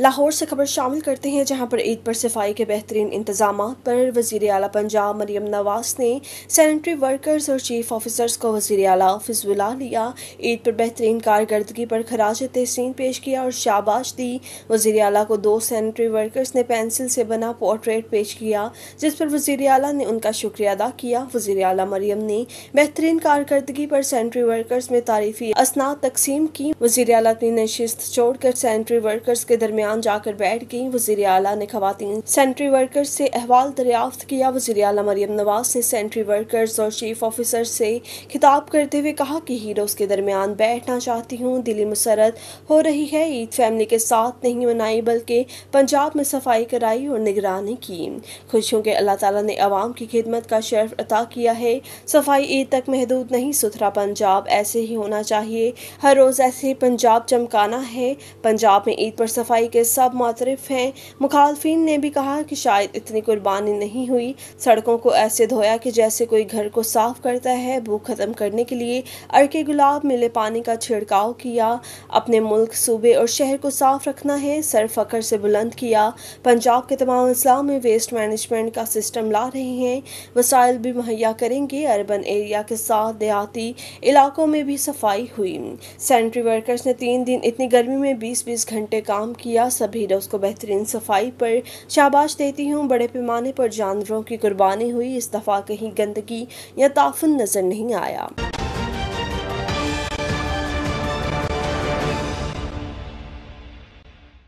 लाहौर से खबर शामिल करते हैं जहां पर ईद पर सफाई के बेहतरीन इंतजाम पर वजीर अला पंजाब मरीम नवाज ने सैनिटरी वर्कर्स और चीफ ऑफिसर्स को वजीर अला बुला लिया ईद पर बेहतरीन कारकर्दगी पर खराज तहसीन पेश किया और शाबाश दी वजी अला को दो सैनिटरी वर्कर्स ने पेंसिल से बना पोर्ट्रेट पेश किया जिस पर वजीर अला ने उनका शुक्रिया अदा किया वजीर अला मरीम ने बेहतरीन कारकर्दगी पर सैनिटरी वर्कर्स में तारीफी असनाद तकसीम की वजीर अला ने नशस्त छोड़कर सैनिटरी वर्कर्स के दरमियान दरमियान जाकर बैठ गई वजीर अला ने खातन सेंट्री वर्कर्स से अहवाल दरियाफ्त किया वजी अला मरियम नवाज ने सेंट्री वर्कर्स और चीफ ऑफिसर से खिताब करते हुए कहा कि हीरोज़ के दरमियान बैठना चाहती हूँ दिली मुसरत हो रही है ईद फैमिली के साथ नहीं मनाई बल्कि पंजाब में सफाई कराई और निगरानी की खुशियों के अल्लाह तला ने आवाम की खिदमत का शर्फ अता किया है सफाई ईद तक महदूद नहीं सुथरा पंजाब ऐसे ही होना चाहिए हर रोज़ ऐसे पंजाब चमकाना है पंजाब में ईद पर सफाई के सब मातरफ हैं मुखालफी ने भी कहा कि शायद इतनी कुर्बानी नहीं हुई सड़कों को ऐसे धोया कि जैसे कोई घर को साफ करता है भूख ख़त्म करने के लिए अड़के गुलाब मिले पानी का छिड़काव किया अपने मुल्क सूबे और शहर को साफ रखना है सर फ़खर से बुलंद किया पंजाब के तमाम अजला में वेस्ट मैनेजमेंट का सिस्टम ला रहे हैं वसाइल भी मुहैया करेंगे अर्बन एरिया के साथ देहाती इलाकों में भी सफाई हुई सेंट्री वर्कर्स ने तीन दिन इतनी गर्मी में बीस बीस घंटे काम किया सभी डॉस को बेहतरीन सफाई पर शाबाश देती हूँ बड़े पैमाने पर जानवरों की कुर्बानी हुई इस दफ़ा कहीं गंदगी या ताफन नज़र नहीं आया